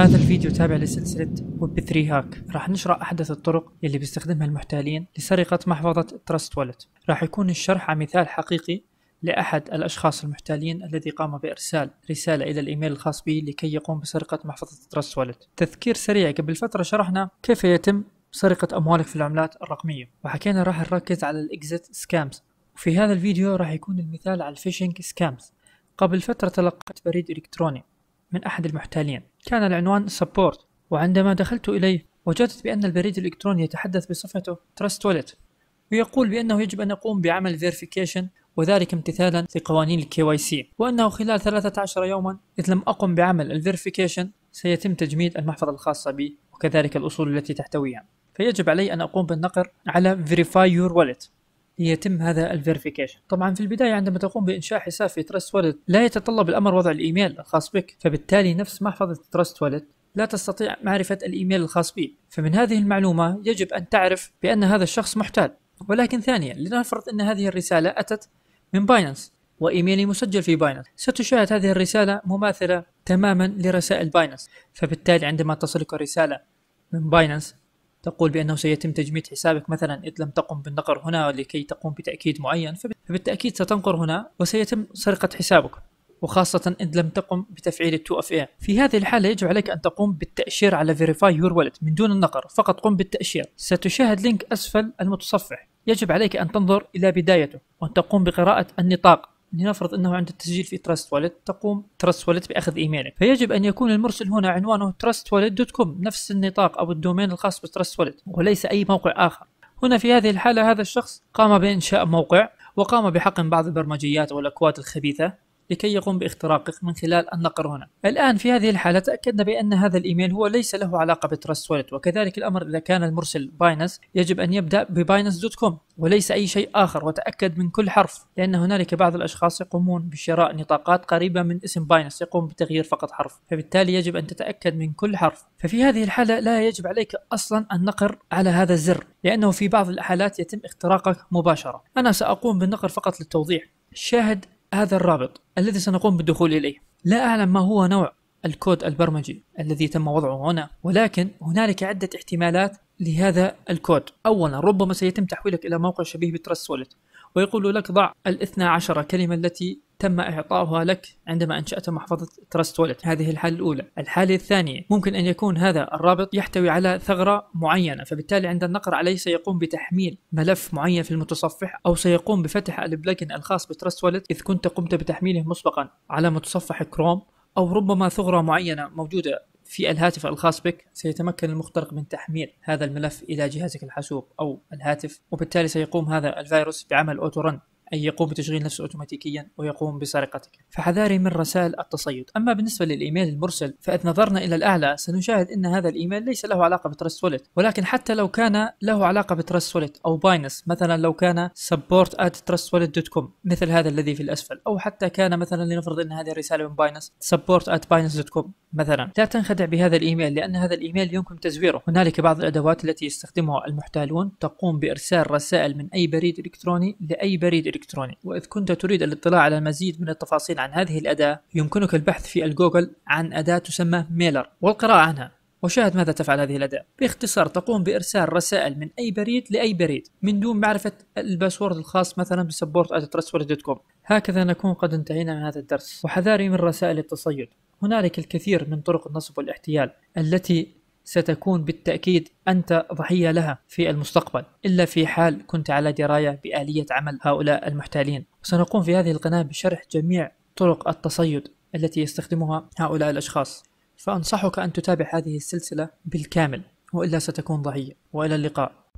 هذا الفيديو تابع لسلسلة ويب 3 هاك راح نشرح أحدث الطرق اللي بيستخدمها المحتالين لسرقة محفظة تراست والت راح يكون الشرح على مثال حقيقي لأحد الأشخاص المحتالين الذي قام بإرسال رسالة إلى الإيميل الخاص به لكي يقوم بسرقة محفظة تراست والت تذكير سريع قبل فترة شرحنا كيف يتم سرقة أموالك في العملات الرقمية وحكينا راح نركز على الإكزيت سكامز وفي هذا الفيديو راح يكون المثال على الفيشنج سكامز قبل فترة تلقيت بريد إلكتروني من أحد المحتالين كان العنوان سبورت وعندما دخلت إليه وجدت بأن البريد الإلكتروني يتحدث بصفته تراست والت ويقول بأنه يجب أن أقوم بعمل فيريفيكيشن وذلك امتثالا لقوانين الكي واي سي وأنه خلال 13 يوما إذ لم أقم بعمل الفيرفيكيشن سيتم تجميد المحفظة الخاصة بي وكذلك الأصول التي تحتويها فيجب علي أن أقوم بالنقر على Verify Your Wallet يتم هذا الفيريفيكيشن طبعا في البدايه عندما تقوم بانشاء حساب في تراست والت لا يتطلب الامر وضع الايميل الخاص بك فبالتالي نفس محفظه تراست والت لا تستطيع معرفه الايميل الخاص بي فمن هذه المعلومه يجب ان تعرف بان هذا الشخص محتال ولكن ثانيا لنفرض ان هذه الرساله اتت من باينانس وايميلي مسجل في باينانس ستشاهد هذه الرساله مماثله تماما لرسائل باينانس فبالتالي عندما تصلك رساله من باينانس تقول بأنه سيتم تجميد حسابك مثلا إذ لم تقم بالنقر هنا لكي تقوم بتأكيد معين فبالتأكيد ستنقر هنا وسيتم سرقة حسابك وخاصة إذ لم تقم بتفعيل ال 2FA في هذه الحالة يجب عليك أن تقوم بالتأشير على Verify Your Wallet من دون النقر فقط قم بالتأشير ستشاهد لينك أسفل المتصفح يجب عليك أن تنظر إلى بدايته وأن تقوم بقراءة النطاق لنفرض انه عند التسجيل في تراست واليت تقوم تراست واليت باخذ ايميلك فيجب ان يكون المرسل هنا عنوانه تراست واليت دوت كوم نفس النطاق او الدومين الخاص بتراست واليت وليس اي موقع اخر هنا في هذه الحالة هذا الشخص قام بإنشاء موقع وقام بحقن بعض البرمجيات والأكواد الخبيثة لكي يقوم باختراقك من خلال النقر هنا الآن في هذه الحالة تأكدنا بأن هذا الإيميل هو ليس له علاقة بترست وولت وكذلك الأمر إذا كان المرسل باينس يجب أن يبدأ بباينس دوت كوم وليس أي شيء آخر وتأكد من كل حرف لأن هنالك بعض الأشخاص يقومون بشراء نطاقات قريبة من اسم باينس يقوم بتغيير فقط حرف فبالتالي يجب أن تتأكد من كل حرف ففي هذه الحالة لا يجب عليك أصلا النقر على هذا الزر لأنه في بعض الحالات يتم اختراقك مباشرة أنا سأقوم بالنقر فقط للتوضيح شاهد هذا الرابط الذي سنقوم بالدخول إليه لا أعلم ما هو نوع الكود البرمجي الذي تم وضعه هنا ولكن هنالك عدة احتمالات لهذا الكود أولا ربما سيتم تحويلك إلى موقع شبيه بترسولت ويقول لك ضع الاثنى عشر كلمة التي تم إعطاؤها لك عندما أنشأت محفظة تراست وولت هذه الحالة الأولى الحالة الثانية ممكن أن يكون هذا الرابط يحتوي على ثغرة معينة فبالتالي عند النقر عليه سيقوم بتحميل ملف معين في المتصفح أو سيقوم بفتح البلجن الخاص بتراست وولت اذا كنت قمت بتحميله مسبقا على متصفح كروم أو ربما ثغرة معينة موجودة في الهاتف الخاص بك سيتمكن المخترق من تحميل هذا الملف إلى جهازك الحاسوب أو الهاتف وبالتالي سيقوم هذا الفيروس بعمل رن أي يقوم بتشغيل نفسه أوتوماتيكيا ويقوم بسرقتك فحذاري من رسائل التصيد أما بالنسبة للإيميل المرسل فإذ نظرنا إلى الأعلى سنشاهد أن هذا الإيميل ليس له علاقة بترست والت ولكن حتى لو كان له علاقة بترست والت أو باينس مثلا لو كان support at trustwallet.com مثل هذا الذي في الأسفل أو حتى كان مثلا لنفرض أن هذه الرسالة من باينس support at binance.com مثلا لا تنخدع بهذا الإيميل لأن هذا الإيميل يمكن تزويره هنالك بعض الأدوات التي يستخدمها المحتالون تقوم بإرسال رسائل من أي بريد إلكتروني لأي بريد إلكتروني الإلكتروني وإذا كنت تريد الاطلاع على المزيد من التفاصيل عن هذه الأداة يمكنك البحث في الجوجل عن أداة تسمى ميلر والقراءة عنها وشاهد ماذا تفعل هذه الأداة باختصار تقوم بإرسال رسائل من أي بريد لأي بريد من دون معرفة الباسورد الخاص مثلا كوم هكذا نكون قد انتهينا من هذا الدرس وحذاري من رسائل التصيد هنالك الكثير من طرق النصب والاحتيال التي ستكون بالتأكيد أنت ضحية لها في المستقبل إلا في حال كنت على دراية بآلية عمل هؤلاء المحتالين سنقوم في هذه القناة بشرح جميع طرق التصيد التي يستخدمها هؤلاء الأشخاص فأنصحك أن تتابع هذه السلسلة بالكامل وإلا ستكون ضحية وإلى اللقاء